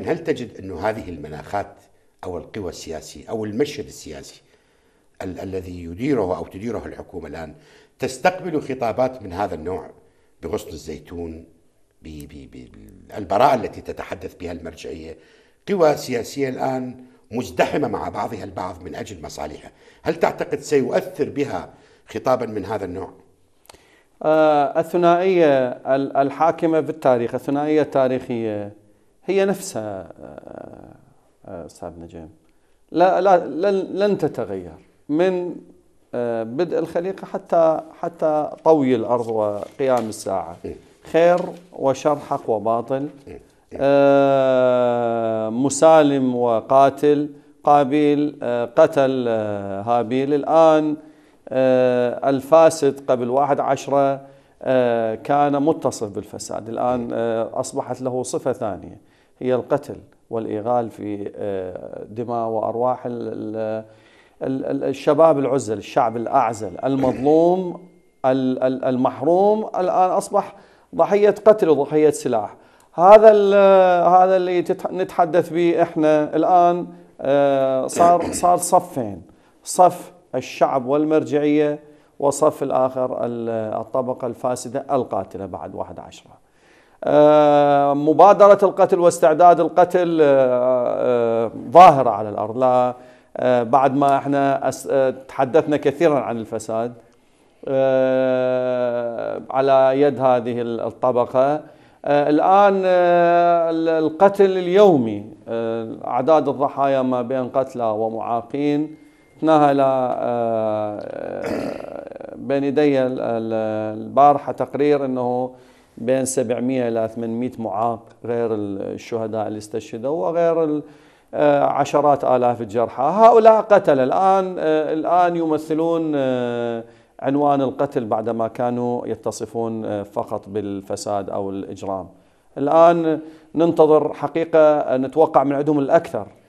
هل تجد أن هذه المناخات أو القوى السياسية أو المشهد السياسي ال- الذي يديره أو تديره الحكومة الآن تستقبل خطابات من هذا النوع بغصن الزيتون بالبراءة التي تتحدث بها المرجعية قوى سياسية الآن مزدحمة مع بعضها البعض من أجل مصالحها هل تعتقد سيؤثر بها خطابا من هذا النوع؟ آه الثنائية الحاكمة في التاريخ الثنائية التاريخية هي نفسها آه، آه، آه، استاذ نجيم لا لا لن, لن تتغير من بدء الخليقه حتى حتى طوي الارض وقيام الساعه إيه. خير وشر حق وباطل إيه، إيه. مسالم وقاتل قابيل قتل هابيل الآن الفاسد قبل واحد عشرة كان متصف بالفساد الآن أصبحت له صفة ثانية هي القتل والإيغال في آه، دماء وأرواح الشباب العزل الشعب الأعزل المظلوم المحروم الآن آه، أصبح ضحية قتل وضحية سلاح هذا آه، هذا اللي نتحدث به احنا الان صار صار صفين صف الشعب والمرجعيه وصف الاخر الطبقه الفاسده القاتله بعد 11 آه، مبادرة القتل واستعداد القتل آه، آه، ظاهرة على الأرض لا بعد ما احنا تحدثنا كثيرا عن الفساد على يد هذه الطبقة الآن القتل اليومي أعداد الضحايا ما بين قتلى ومعاقين شفناها بين يدي البارحة تقرير أنه بين 700 إلى 800 معاق غير الشهداء اللي استشهدوا وغير آه، عشرات آلاف الجرحى هؤلاء قتل الآن آه، الآن يمثلون آه، عنوان القتل بعدما كانوا يتصفون فقط بالفساد أو الإجرام الآن ننتظر حقيقة نتوقع من عندهم الأكثر